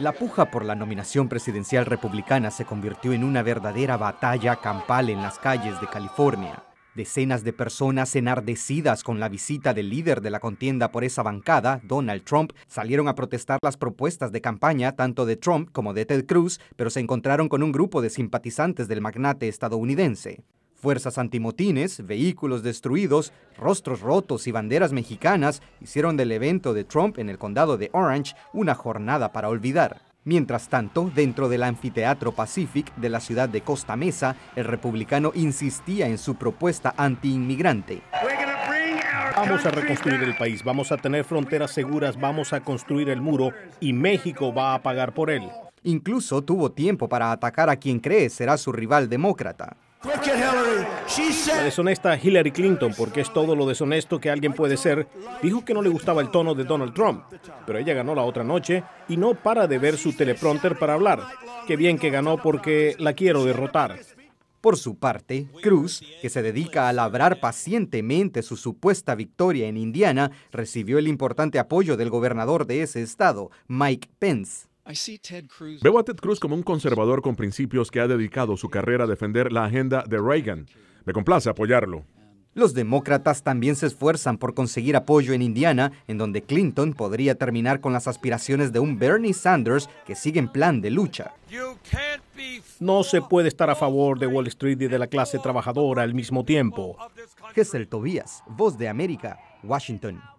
La puja por la nominación presidencial republicana se convirtió en una verdadera batalla campal en las calles de California. Decenas de personas enardecidas con la visita del líder de la contienda por esa bancada, Donald Trump, salieron a protestar las propuestas de campaña tanto de Trump como de Ted Cruz, pero se encontraron con un grupo de simpatizantes del magnate estadounidense. Fuerzas antimotines, vehículos destruidos, rostros rotos y banderas mexicanas hicieron del evento de Trump en el condado de Orange una jornada para olvidar. Mientras tanto, dentro del anfiteatro Pacific de la ciudad de Costa Mesa, el republicano insistía en su propuesta antiinmigrante. Vamos a reconstruir el país, vamos a tener fronteras seguras, vamos a construir el muro y México va a pagar por él. Incluso tuvo tiempo para atacar a quien cree será su rival demócrata. La deshonesta Hillary Clinton, porque es todo lo deshonesto que alguien puede ser, dijo que no le gustaba el tono de Donald Trump, pero ella ganó la otra noche y no para de ver su teleprompter para hablar. Qué bien que ganó porque la quiero derrotar. Por su parte, Cruz, que se dedica a labrar pacientemente su supuesta victoria en Indiana, recibió el importante apoyo del gobernador de ese estado, Mike Pence. Veo a Ted Cruz como un conservador con principios que ha dedicado su carrera a defender la agenda de Reagan. Me complace apoyarlo. Los demócratas también se esfuerzan por conseguir apoyo en Indiana, en donde Clinton podría terminar con las aspiraciones de un Bernie Sanders que sigue en plan de lucha. No se puede estar a favor de Wall Street y de la clase trabajadora al mismo tiempo. Gessel Tobías, Voz de América, Washington.